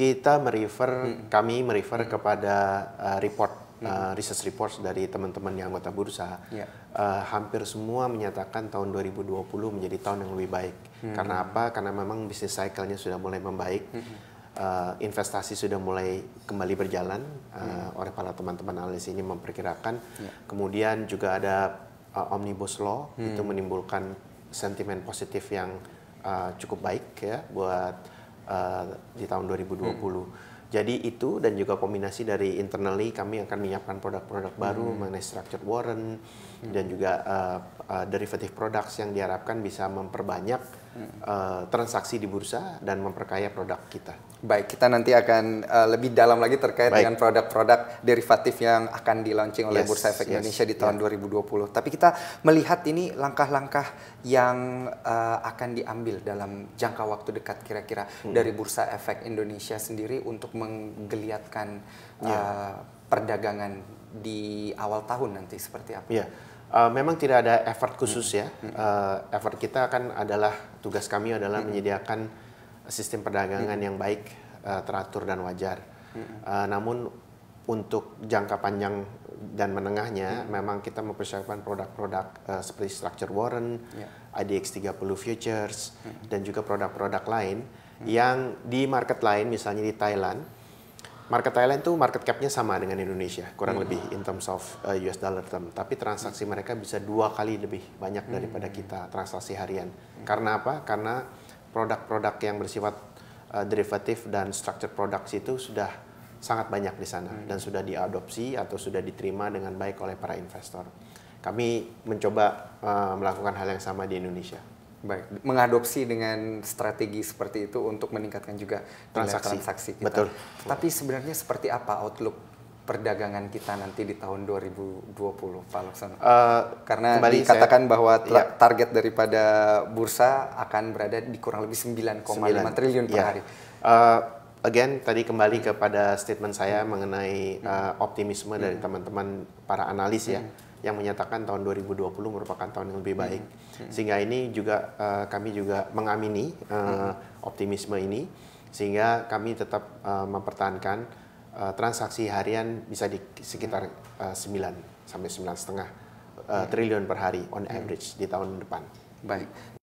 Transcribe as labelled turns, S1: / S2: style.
S1: kita merefer, hmm. kami merefer hmm. kepada uh, report hmm. uh, research reports dari teman-teman yang anggota bursa, yeah. uh, hampir semua menyatakan tahun 2020 menjadi tahun yang lebih baik. -hmm. Karena apa? Karena memang bisnis cycle-nya sudah mulai membaik, -hmm. uh, investasi sudah mulai kembali berjalan uh, -hmm. oleh para teman-teman analis ini memperkirakan. Yeah. Kemudian juga ada uh, omnibus law -hmm. itu menimbulkan sentimen positif yang uh, cukup baik ya buat Eh, di tahun 2020. Hmm. Jadi itu dan juga kombinasi dari internally kami akan menyiapkan produk-produk baru hmm. mengenai structured warrant hmm. dan juga uh, uh, derivative products yang diharapkan
S2: bisa memperbanyak Eh, transaksi di bursa dan memperkaya produk kita. Baik, kita nanti akan uh, lebih dalam lagi terkait Baik. dengan produk-produk derivatif yang akan di-launching oleh yes, Bursa Efek yes, Indonesia di ya. tahun yeah. 2020. Tapi kita melihat ini langkah-langkah yang uh, akan diambil dalam jangka waktu dekat kira-kira hmm. dari Bursa Efek Indonesia sendiri untuk menggeliatkan yeah. Ya. uh, perdagangan di awal tahun nanti seperti apa? Yeah. Uh, memang tidak ada effort khusus ya. Uh, effort
S1: kita kan adalah tugas kami adalah menyediakan sistem perdagangan yang baik, uh, teratur dan wajar. Uh, namun untuk jangka panjang dan menengahnya memang kita mempersiapkan produk-produk uh, seperti structure warrant, yeah. IDX 30 futures dan juga produk-produk lain yang di market lain misalnya di Thailand market Thailand tuh market capnya sama dengan Indonesia kurang hmm. lebih in terms of uh, eh, US dollar term tapi transaksi hmm. mereka bisa dua kali lebih banyak hmm. daripada kita transaksi harian hmm. karena apa karena produk-produk yang bersifat uh, derivatif dan structured products itu sudah sangat banyak di sana hmm. dan sudah diadopsi atau sudah diterima dengan
S2: baik oleh para investor kami mencoba uh, melakukan hal yang sama di Indonesia Baik, mengadopsi dengan strategi seperti itu untuk meningkatkan juga transaksi, transaksi kita. Betul. Tapi sebenarnya seperti apa outlook perdagangan kita nanti di tahun 2020, Pak Laksono? Uh, Karena dikatakan saya, bahwa iya. target daripada bursa akan berada di kurang lebih 9,5 triliun per iya. hari. Uh,
S1: again tadi kembali kepada statement saya mengenai uh, optimisme dari hmm. teman-teman para analis ya hmm. yang menyatakan tahun 2020 merupakan tahun yang lebih hmm. baik. Sehingga ini juga uh, kami juga mengamini uh, optimisme ini sehingga kami tetap uh, mempertahankan uh, transaksi harian bisa di sekitar uh, 9 sampai 9,5 uh, triliun per hari on average di tahun depan. Baik.